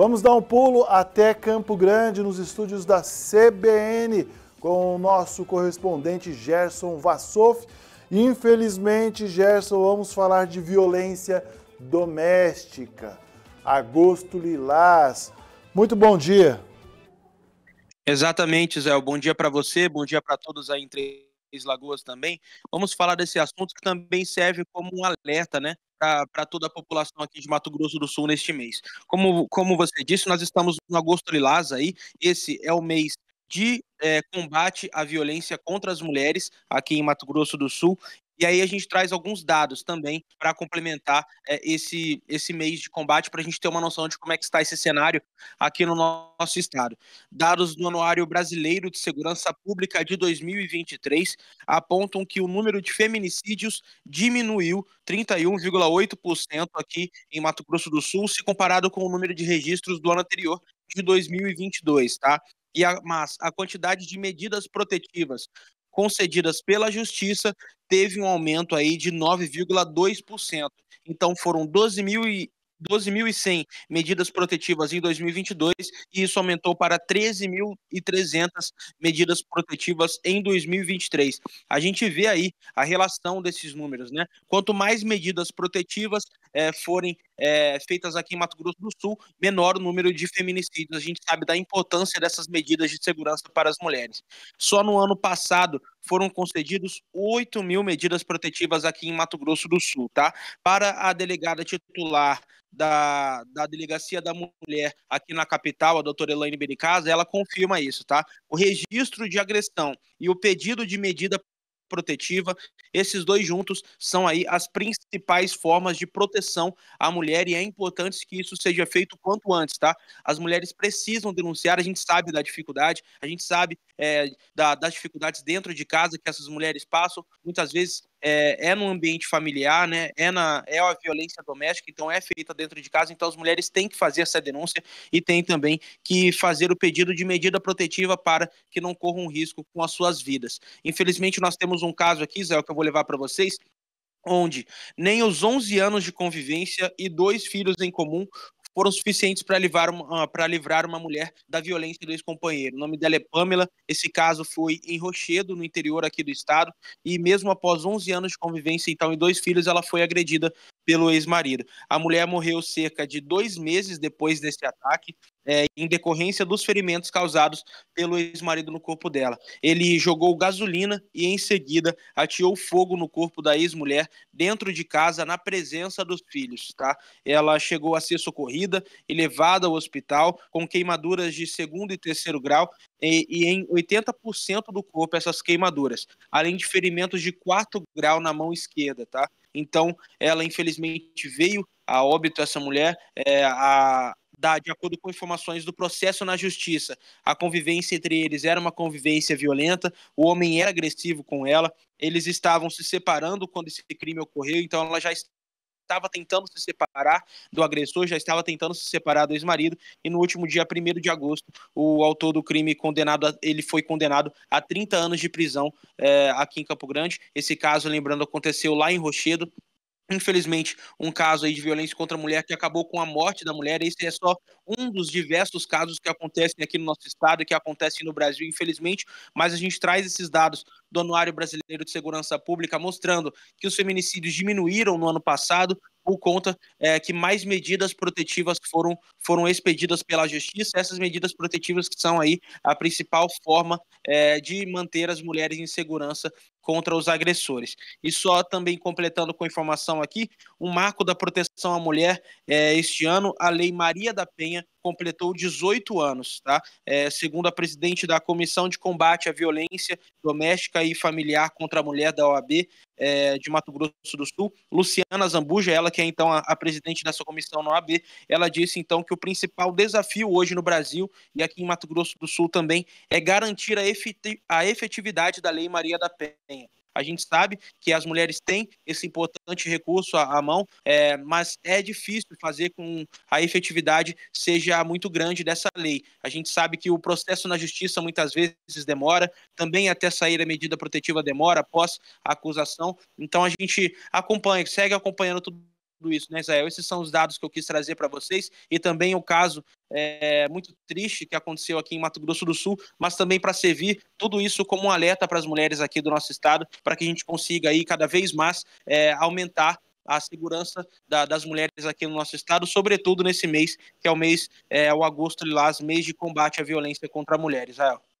Vamos dar um pulo até Campo Grande, nos estúdios da CBN, com o nosso correspondente Gerson Vassoff. Infelizmente, Gerson, vamos falar de violência doméstica. Agosto Lilás. Muito bom dia. Exatamente, Zé. Bom dia para você, bom dia para todos aí em Três Lagoas também. Vamos falar desse assunto que também serve como um alerta, né? para toda a população aqui de Mato Grosso do Sul neste mês. Como, como você disse, nós estamos no agosto lilás aí, esse é o mês de é, combate à violência contra as mulheres aqui em Mato Grosso do Sul. E aí a gente traz alguns dados também para complementar é, esse, esse mês de combate, para a gente ter uma noção de como é que está esse cenário aqui no nosso estado. Dados do Anuário Brasileiro de Segurança Pública de 2023 apontam que o número de feminicídios diminuiu 31,8% aqui em Mato Grosso do Sul, se comparado com o número de registros do ano anterior, de 2022, tá? E a, mas a quantidade de medidas protetivas concedidas pela Justiça teve um aumento aí de 9,2%. Então foram 12.100 12 medidas protetivas em 2022 e isso aumentou para 13.300 medidas protetivas em 2023. A gente vê aí a relação desses números, né? Quanto mais medidas protetivas, é, forem é, feitas aqui em Mato Grosso do Sul, menor o número de feminicídios. A gente sabe da importância dessas medidas de segurança para as mulheres. Só no ano passado foram concedidos 8 mil medidas protetivas aqui em Mato Grosso do Sul, tá? Para a delegada titular da, da Delegacia da Mulher aqui na capital, a doutora Elaine Benicasa, ela confirma isso, tá? O registro de agressão e o pedido de medida protetiva. Esses dois juntos são aí as principais formas de proteção à mulher e é importante que isso seja feito quanto antes, tá? As mulheres precisam denunciar, a gente sabe da dificuldade, a gente sabe é, da, das dificuldades dentro de casa que essas mulheres passam, muitas vezes é, é no ambiente familiar, né? É, na, é a violência doméstica, então é feita dentro de casa, então as mulheres têm que fazer essa denúncia e têm também que fazer o pedido de medida protetiva para que não corram risco com as suas vidas. Infelizmente, nós temos um caso aqui, Zé, que eu vou levar para vocês, onde nem os 11 anos de convivência e dois filhos em comum foram suficientes para livrar, uma, ah, livrar uma mulher da violência do ex-companheiro. O nome dela é Pamela. Esse caso foi em Rochedo, no interior aqui do estado, e mesmo após 11 anos de convivência então, e dois filhos, ela foi agredida pelo ex-marido. A mulher morreu cerca de dois meses depois desse ataque é, em decorrência dos ferimentos causados pelo ex-marido no corpo dela. Ele jogou gasolina e, em seguida, ateou fogo no corpo da ex-mulher dentro de casa, na presença dos filhos. Tá? Ela chegou a ser socorrida e levada ao hospital com queimaduras de segundo e terceiro grau e, e em 80% do corpo essas queimaduras, além de ferimentos de quarto grau na mão esquerda. Tá? Então, ela infelizmente veio a óbito essa mulher, é, a, da, de acordo com informações do processo na justiça, a convivência entre eles era uma convivência violenta, o homem era agressivo com ela, eles estavam se separando quando esse crime ocorreu, então ela já estava tentando se separar do agressor, já estava tentando se separar do ex-marido, e no último dia 1 de agosto, o autor do crime condenado, a, ele foi condenado a 30 anos de prisão é, aqui em Campo Grande. Esse caso, lembrando, aconteceu lá em Rochedo, infelizmente, um caso aí de violência contra a mulher que acabou com a morte da mulher. Esse é só um dos diversos casos que acontecem aqui no nosso estado e que acontecem no Brasil, infelizmente, mas a gente traz esses dados do Anuário Brasileiro de Segurança Pública mostrando que os feminicídios diminuíram no ano passado, por conta é, que mais medidas protetivas foram, foram expedidas pela justiça, essas medidas protetivas que são aí a principal forma é, de manter as mulheres em segurança contra os agressores. E só também completando com informação aqui, o um marco da proteção à mulher é, este ano, a Lei Maria da Penha completou 18 anos, tá? É, segundo a presidente da Comissão de Combate à Violência Doméstica e Familiar contra a Mulher da OAB é, de Mato Grosso do Sul, Luciana Zambuja, ela que é então a, a presidente dessa comissão na OAB, ela disse então que o principal desafio hoje no Brasil e aqui em Mato Grosso do Sul também é garantir a efetividade da Lei Maria da Penha. A gente sabe que as mulheres têm esse importante recurso à, mão, é, mas é difícil fazer com a efetividade seja muito grande dessa lei. A gente sabe que o processo na justiça muitas vezes demora, também até sair a medida protetiva demora após a acusação. Então a gente acompanha, segue acompanhando tudo tudo isso, né, Israel? Esses são os dados que eu quis trazer para vocês e também o caso é, muito triste que aconteceu aqui em Mato Grosso do Sul, mas também para servir tudo isso como um alerta para as mulheres aqui do nosso estado, para que a gente consiga aí cada vez mais é, aumentar a segurança da, das mulheres aqui no nosso estado, sobretudo nesse mês, que é o mês, é, o agosto lilás, mês de combate à violência contra mulheres. Israel.